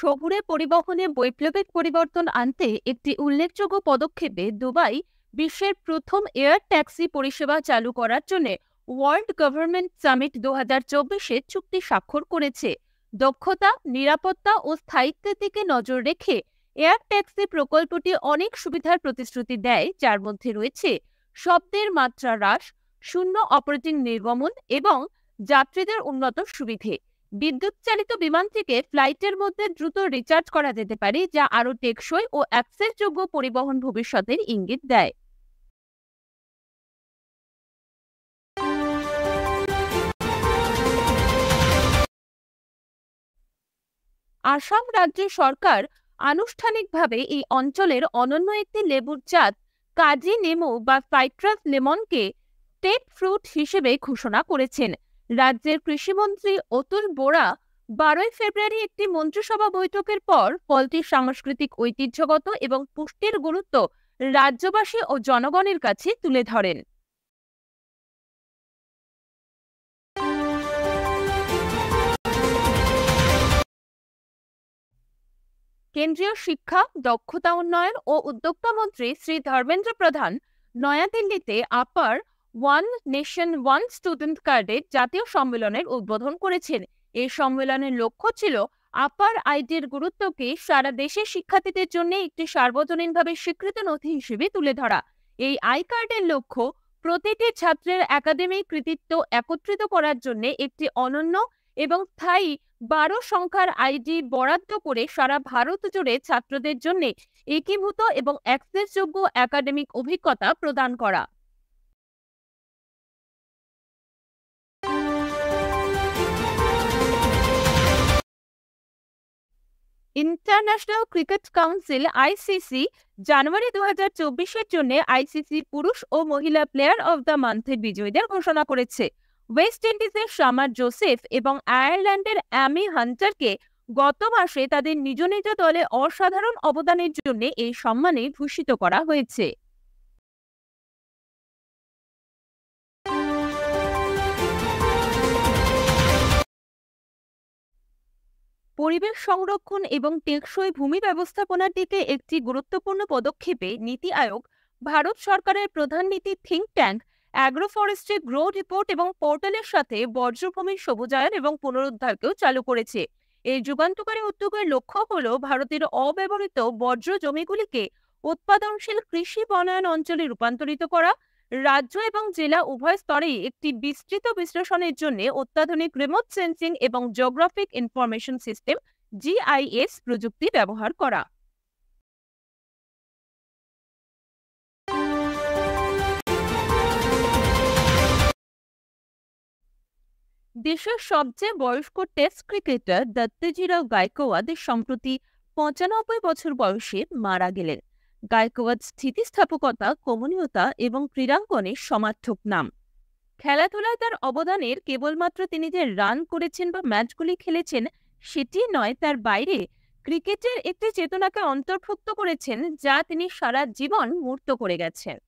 শহুরে পরিবহনে বৈপ্লবিক পরিবর্তন আনতে একটি উল্লেখযোগ্য পদক্ষেপে দুবাই বিশ্বের প্রথম এয়ার ট্যাক্সি পরিষেবা চালু করার জন্য ওয়ার্ল্ড গভর্নমেন্ট সামিট দু হাজার চব্বিশে চুক্তি স্বাক্ষর করেছে দক্ষতা নিরাপত্তা ও স্থায়িত্বের দিকে নজর রেখে এয়ার ট্যাক্সি প্রকল্পটি অনেক সুবিধার প্রতিশ্রুতি দেয় যার মধ্যে রয়েছে শব্দের মাত্রা হ্রাস শূন্য অপারেটিং নির্গমন এবং যাত্রীদের উন্নত সুবিধে বিদ্যুৎ চালিত বিমান থেকে ফ্লাইটের মধ্যে দ্রুত রিচার্জ করা যেতে পারে যা আরও টেকসই ও অ্যাক্সেসযোগ্য পরিবহন ভবিষ্যতের ইঙ্গিত দেয় আসাম রাজ্য সরকার আনুষ্ঠানিকভাবে এই অঞ্চলের অনন্য একটি লেবুর জাত কাজী নেমো বা সাইট্রাস লেমনকে টেট ফ্রুট হিসেবে ঘোষণা করেছেন রাজ্যের কৃষিমন্ত্রী অতুল বোরা বারোই ফেব্রুয়ারি একটি মন্ত্রিসভা বৈঠকের পর ফলটির সাংস্কৃতিক ঐতিহ্যগত এবং পুষ্টির গুরুত্ব রাজ্যবাসী ও জনগণের কাছে তুলে ধরেন কেন্দ্রীয় শিক্ষা দক্ষতা উন্নয়ন ও উদ্যোক্তা মন্ত্রী শ্রী ধর্মেন্দ্র প্রধান নয়াদিল্লিতে APAR one nation one student কার্ডের জাতীয় সম্মেলনের উদ্বোধন করেছেন এই সম্মেলনের লক্ষ্য ছিল আপার আইডির গুরুত্বকে সারা দেশের শিক্ষার্থীদের জন্য একটি সার্বজনীনভাবে স্বীকৃত নথি হিসেবে তুলে ধরা এই আই কার্ডের লক্ষ্য প্রতিটি ছাত্রের একাডেমিক কৃতিত্ব একত্রিত করার জন্য একটি অনন্য এবং স্থায়ী বারো সংখ্যার আইডি বরাদ্দ করে সারা ভারত জুড়ে ছাত্রদের জন্য একীভূত এবং অ্যাক্সেসযোগ্য একাডেমিক অভিজ্ঞতা প্রদান করা ইন্টারন্যাশনাল ক্রিকেট কাউন্সিল আইসিসি জানুয়ারি দু হাজার চব্বিশের জন্য আইসিসি পুরুষ ও মহিলা প্লেয়ার অব দ্য মান্থের বিজয়ীদের ঘোষণা করেছে ওয়েস্ট ইন্ডিজের সামার জোসেফ এবং আয়ারল্যান্ডের অ্যামি হান্টারকে গত মাসে তাদের নিজ নিজ দলে অসাধারণ অবদানের জন্য এই সম্মানে ভূষিত করা হয়েছে পরিবেশ সংরক্ষণ এবং টেকসই ভূমি ব্যবস্থাপনার দিকে একটি গুরুত্বপূর্ণ পদক্ষেপে নীতি আয়োগ ভারত সরকারের প্রধান নীতি think tank agroforestry grow report এবং পোর্টালের সাথে বর্জ্যভূমির সবুজায়ন এবং পুনরুদ্ধারকেও চালু করেছে এই যুগান্তকারী উদ্যোগের লক্ষ্য হল ভারতের অব্যবহৃত বর্জ্য জমিগুলিকে উৎপাদনশীল কৃষি বনায়ন অঞ্চলে রূপান্তরিত করা রাজ্য এবং জেলা উভয় স্তরেই একটি বিস্তৃত বিশ্লেষণের জন্য অত্যাধুনিক রিমোট সেন্সিং এবং জিওগ্রাফিক ইনফরমেশন সিস্টেম জিআইএস প্রযুক্তি ব্যবহার করা দেশের সবচেয়ে বয়স্ক টেস্ট ক্রিকেটার দত্তজিরাও গায়কোয়াদ সম্প্রতি পঁচানব্বই বছর বয়সে মারা গেলেন গায়কোয়াদ স্থিতিস্থাপকতা কমনীয়তা এবং ক্রীড়াঙ্গনে সমার্থক নাম খেলাধুলায় তার অবদানের কেবলমাত্র তিনি যে রান করেছেন বা ম্যাচগুলি খেলেছেন সেটি নয় তার বাইরে ক্রিকেটের একটি চেতনাকে অন্তর্ভুক্ত করেছেন যা তিনি সারা জীবন মূর্ত করে গেছেন